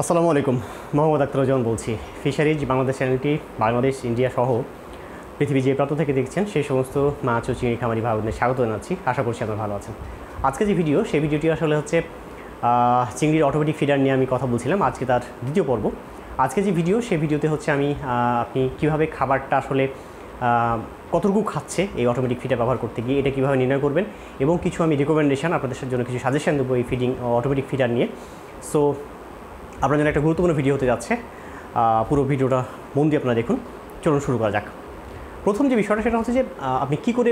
আসসালামু আলাইকুম মোহাম্মদ আক্তরুজ্জামান বলছি ফিশারিজ বাংলাদেশ চ্যানেলটি বাংলাদেশ ইন্ডিয়া সহ পৃথিবী যে প্রান্ত থেকে দেখছেন সেই সমস্ত মাছ ও চিংড়ি খামারি ভাবনের স্বাগত জানাচ্ছি আশা করছি আপনারা ভালো আছেন আজকে যে ভিডিও সেই ভিডিওটি আসলে হচ্ছে চিংড়ির অটোমেটিক ফিডার নিয়ে আমি কথা বলছিলাম আজকে তার দ্বিতীয় পর্ব আজকে যে ভিডিও সেই ভিডিওতে হচ্ছে আমি আপনি কিভাবে খাবারটা আসলে কতটুকু খাচ্ছে এই অটোমেটিক ফিডার ব্যবহার করতে গিয়ে এটা কীভাবে নির্ণয় করবেন এবং কিছু আমি রেকমেন্ডেশান আপনাদের জন্য কিছু সাজেশান দেবো এই ফিডিং অটোমেটিক ফিডার নিয়ে সো আপনার জন্য একটা গুরুত্বপূর্ণ ভিডিও হতে যাচ্ছে পুরো ভিডিওটা মন দিয়ে আপনারা দেখুন চলুন শুরু করা যাক প্রথম যে বিষয়টা সেটা হচ্ছে যে আপনি কি করে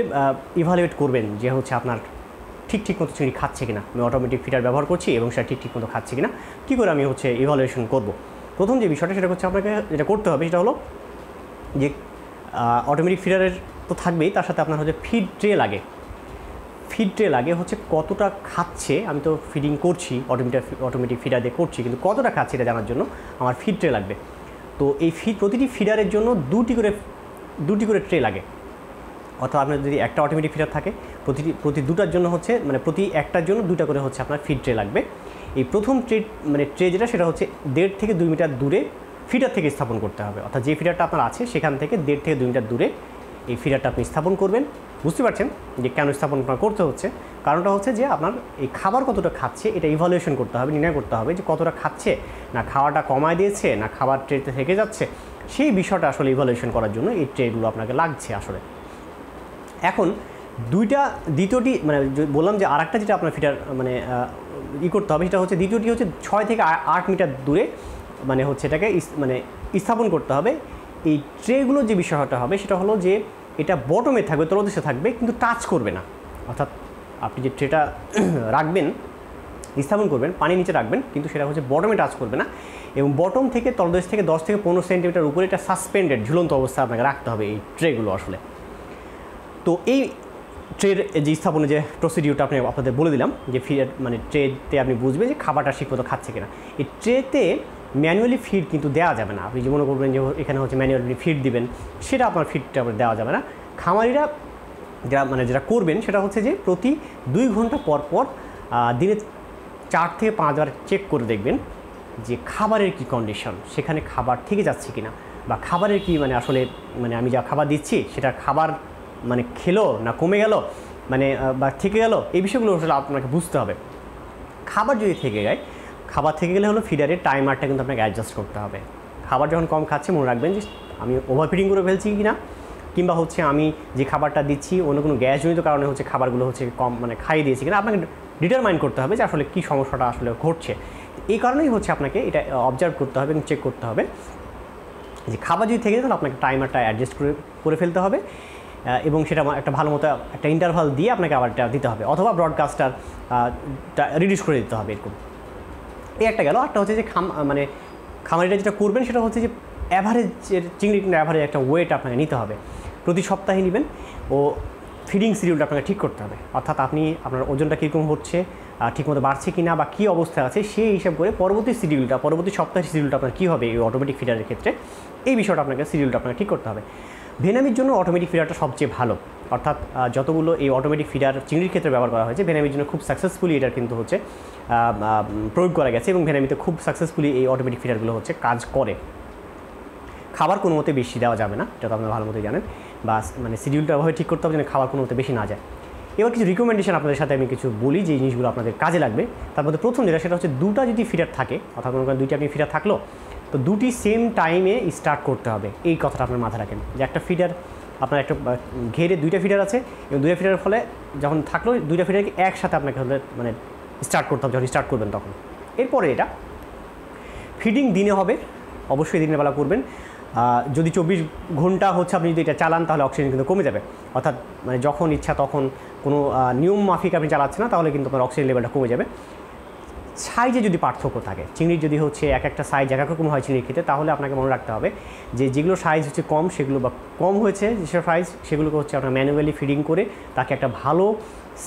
ইভালুয়েট করবেন যে হচ্ছে আপনার ঠিক ঠিক মতো চিংড়ি খাচ্ছে কিনা আমি অটোমেটিক ফিটার ব্যবহার করছি এবং সেটা ঠিক ঠিক মতো খাচ্ছে কিনা কী করে আমি হচ্ছে ইভালুয়েশন করব প্রথম যে বিষয়টা সেটা হচ্ছে আপনাকে যেটা করতে হবে সেটা হলো যে অটোমেটিক ফিডারের তো থাকবেই তার সাথে আপনার হচ্ছে ফিড ট্রে লাগে ফিড ট্রে লাগে হচ্ছে কতটা খাচ্ছে আমি তো ফিডিং করছি অটোমেটিক অটোমেটিক ফিডার দিয়ে করছি কিন্তু কতটা খাচ্ছে এটা জানার জন্য আমার ফিড ট্রে লাগবে তো এই ফিড প্রতিটি ফিডারের জন্য দুটি করে দুটি করে ট্রে লাগে অর্থাৎ আপনার যদি একটা অটোমেটিক ফিডার থাকে প্রতিটি প্রতি দুটার জন্য হচ্ছে মানে প্রতি একটার জন্য দুটা করে হচ্ছে আপনার ফিড ট্রে লাগবে এই প্রথম ট্রে মানে ট্রে যেটা সেটা হচ্ছে দেড় থেকে দুই মিটার দূরে ফিডার থেকে স্থাপন করতে হবে অর্থাৎ যে ফিডারটা আপনার আছে সেখান থেকে দেড় থেকে দুই মিটার দূরে এই ফিডারটা আপনি স্থাপন করবেন বুঝতে পারছেন যে কেন স্থাপনা করতে হচ্ছে কারণটা হচ্ছে যে আপনার এই খাবার কতটা খাচ্ছে এটা ইভালুয়েশন করতে হবে নির্ণয় করতে হবে যে কতটা খাচ্ছে না খাওয়াটা কমায় দিয়েছে না খাবার ট্রেতে থেকে যাচ্ছে সেই বিষয়টা আসলে ইভালুয়েশন করার জন্য এই ট্রেগুলো আপনাকে লাগছে আসলে এখন দুইটা দ্বিতীয়টি মানে বললাম যে আর যেটা আপনার ফিটার মানে ই করতে হবে সেটা হচ্ছে দ্বিতীয়টি হচ্ছে ছয় থেকে আট মিটার দূরে মানে হচ্ছে এটাকে মানে স্থাপন করতে হবে এই ট্রেগুলোর যে বিষয়টা হবে সেটা হলো যে এটা বটমে থাকবে তলদেশে থাকবে কিন্তু টাচ করবে না অর্থাৎ আপনি যে ট্রেটা রাখবেন স্থাপন করবেন পানি নিচে রাখবেন কিন্তু সেটা হচ্ছে বটমে টাচ করবে না এবং বটম থেকে তলদেশ থেকে দশ থেকে পনেরো সেন্টিমিটার উপরে এটা সাসপেন্ডেড ঝুলন্ত অবস্থা আপনাকে রাখতে হবে এই ট্রেগুলো আসলে তো এই ট্রের যে স্থাপনের যে প্রসিডিউরটা আপনি আপনাদের বলে দিলাম যে ফিরে মানে ট্রেতে আপনি বুঝবেন যে খাবারটা ঠিক মতো খাচ্ছে কিনা এই ট্রেতে ম্যানুয়ালি ফিড কিন্তু দেওয়া যাবে না আপনি যে মনে করবেন যে এখানে হচ্ছে ম্যানুয়ালি ফিড দিবেন সেটা আপনার ফিডটা দেওয়া যাবে না খামারিরা যারা মানে যেটা করবেন সেটা হচ্ছে যে প্রতি দুই ঘন্টা পর পর দিনে চার থেকে পাঁচবার চেক করে দেখবেন যে খাবারের কি কন্ডিশন সেখানে খাবার থেকে যাচ্ছে কিনা বা খাবারের কি মানে আসলে মানে আমি যা খাবার দিচ্ছি সেটা খাবার মানে খেলো না কমে গেল মানে বা থেকে গেল এই বিষয়গুলো আসলে আপনাকে বুঝতে হবে খাবার যদি থেকে যায় খাবার থেকে গেলে হলো ফিডারের টাইমারটা কিন্তু আপনাকে অ্যাডজাস্ট করতে হবে খাবার যখন কম খাচ্ছে মনে রাখবেন যে আমি ওভারফিডিং করে ফেলছি কি না কিংবা হচ্ছে আমি যে খাবারটা দিচ্ছি অন্য কোনো গ্যাসজনিত কারণে হচ্ছে খাবারগুলো হচ্ছে কম মানে খাইয়ে দিয়েছি কিনা আপনাকে ডিটারমাইন করতে হবে যে আসলে কী সমস্যাটা আসলে ঘটছে এই কারণেই হচ্ছে আপনাকে এটা অবজার্ভ করতে হবে এবং চেক করতে হবে যে খাবার যদি থেকে তাহলে আপনাকে টাইমারটা অ্যাডজাস্ট করে করে ফেলতে হবে এবং সেটা একটা ভালো মতো একটা ইন্টারভাল দিয়ে আপনাকে আবার দিতে হবে অথবা ব্রডকাস্টার রিডিউস করে দিতে হবে এরকম এই একটা গেল একটা হচ্ছে যে খাম মানে খামারিটা যেটা করবেন সেটা হচ্ছে যে অ্যাভারেজের চিংড়ি অ্যাভারেজ একটা ওয়েট আপনাকে নিতে হবে প্রতি সপ্তাহে নেবেন ও ফিডিং শিডিউলটা আপনাকে ঠিক করতে হবে অর্থাৎ আপনি আপনার ওজনটা কীরকম হচ্ছে ঠিকমতো বাড়ছে কি না বা কী অবস্থা আছে সেই হিসাব করে পরবর্তী শিডিউলটা পরবর্তী সপ্তাহের শিডিউলটা আপনার কী হবে এই অটোমেটিক ফিডারের ক্ষেত্রে এই বিষয়টা আপনাকে শিডিউলটা আপনাকে ঠিক করতে হবে ভেনামির জন্য অটোমেটিক ফিডারটা সবচেয়ে ভালো অর্থাৎ যতগুলো এই অটোমেটিক ফিডার চিংড়ির ক্ষেত্রে ব্যবহার করা হয়েছে ভেনামির জন্য খুব সাকসেসফুলি এটার কিন্তু হচ্ছে প্রয়োগ করা গেছে এবং ভেনামিতে খুব সাকসেসফুলি এই অটোমেটিক ফিডারগুলো হচ্ছে কাজ করে খাবার কোনো মতে বেশি দেওয়া যাবে না এটা তো আপনারা ভালো মতোই জানেন বা মানে শিডিউলটা ঠিক করতে হবে যেন খাবার কোনো মতে বেশি না যায় এবার কিছু রিকমেন্ডেশন আপনাদের সাথে আমি কিছু বলি যে জিনিসগুলো আপনাদের কাজে লাগবে তার মধ্যে প্রথম যেটা সেটা হচ্ছে দুটা যদি ফিডার থাকে অর্থাৎ মনে করেন দুইটা আপনি ফিডার থাকলো তো দুটি সেম টাইমে স্টার্ট করতে হবে এই কথাটা আপনার মাথায় রাখেন যে একটা ফিডার আপনার একটা ঘেরে দুইটা ফিডার আছে এবং দুইটা ফিডারের ফলে যখন থাকলো দুইটা ফিডারকে একসাথে আপনাকে মানে স্টার্ট করতে হবে যখন স্টার্ট করবেন তখন এরপরে এটা ফিডিং দিনে হবে অবশ্যই দিনের বেলা করবেন যদি চব্বিশ ঘন্টা হচ্ছে আপনি যদি এটা চালান তাহলে অক্সিজেন কিন্তু কমে যাবে অর্থাৎ মানে যখন ইচ্ছা তখন কোনো নিয়ম মাফিক আপনি চালাচ্ছেন না তাহলে কিন্তু আপনার অক্সিজেন লেভেলটা কমে যাবে সাইজে যদি পার্থক্য থাকে চিংড়ির যদি হচ্ছে এক একটা সাইজ এক এক রকম হয় চিংড়ির খেতে তাহলে আপনাকে মনে রাখতে হবে যে যেগুলো সাইজ হচ্ছে কম সেগুলো বা কম হয়েছে যেসব সাইজ সেগুলোকে হচ্ছে আপনার ম্যানুয়ালি ফিডিং করে তাকে একটা ভালো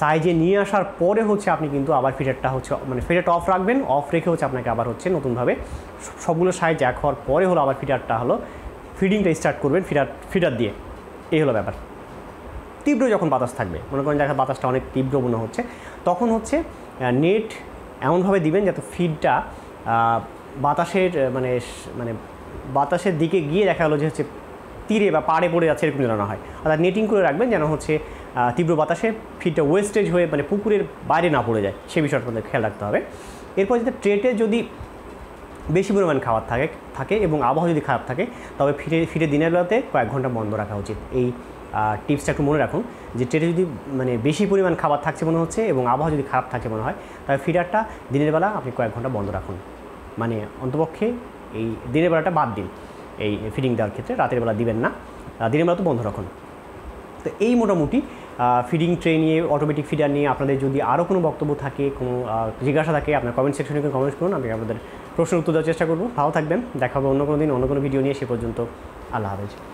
সাইজে নিয়ে আসার পরে হচ্ছে আপনি কিন্তু আবার ফিডারটা হচ্ছে মানে ফিডারটা অফ রাখবেন অফ রেখে হচ্ছে আপনাকে আবার হচ্ছে নতুনভাবে সবগুলো সাইজ এক হওয়ার পরে হলো আবার ফিডারটা হলো ফিডিংটা স্টার্ট করবেন ফিডার ফিডার দিয়ে এই হলো ব্যাপার তীব্র যখন বাতাস থাকবে মনে করেন দেখা বাতাসটা অনেক তীব্র মনে হচ্ছে তখন হচ্ছে নেট এমনভাবে দিবেন যাতে ফিডটা বাতাসের মানে মানে বাতাসের দিকে গিয়ে দেখা গেলো যে হচ্ছে তীরে বা পাড়ে পড়ে যাচ্ছে এরকম জানানো না হয় অর্থাৎ নেটিং করে রাখবেন যেন হচ্ছে তীব্র বাতাসে ফিডটা ওয়েস্টেজ হয়ে মানে পুকুরের বাইরে না পড়ে যায় সে বিষয়টা আপনাদের খেয়াল রাখতে হবে এরপর যদি ট্রেটে যদি বেশি পরিমাণ খাবার থাকে থাকে এবং আবহাওয়া যদি খারাপ থাকে তবে ফিরে ফিরে দিনের বেলাতে কয়েক ঘন্টা বন্ধ রাখা উচিত এই টিপসটা একটু মনে রাখুন যে ট্রেনে যদি মানে বেশি পরিমাণ খাবার থাকছে মনে হচ্ছে এবং আবহাওয়া যদি খারাপ থাকে মনে হয় তাহলে ফিডারটা দিনের বেলা আপনি কয়েক ঘন্টা বন্ধ রাখুন মানে অন্তপক্ষে এই দিনের বেলাটা বাদ দিন এই ফিডিং দেওয়ার ক্ষেত্রে রাতের বেলা দিবেন না দিনের বেলা তো বন্ধ রাখুন তো এই মোটামুটি ফিডিং ট্রে নিয়ে অটোমেটিক ফিডার নিয়ে আপনাদের যদি আরও কোনো বক্তব্য থাকে কোনো জিজ্ঞাসা থাকে আপনার কমেন্ট সেকশনে কমেন্ট করুন আমি আপনাদের প্রশ্নের উত্তর দেওয়ার চেষ্টা করবো ভালো থাকবেন দেখা হবে অন্য কোনো দিন অন্য কোনো ভিডিও নিয়ে সে পর্যন্ত আল্লাহ হাফেজ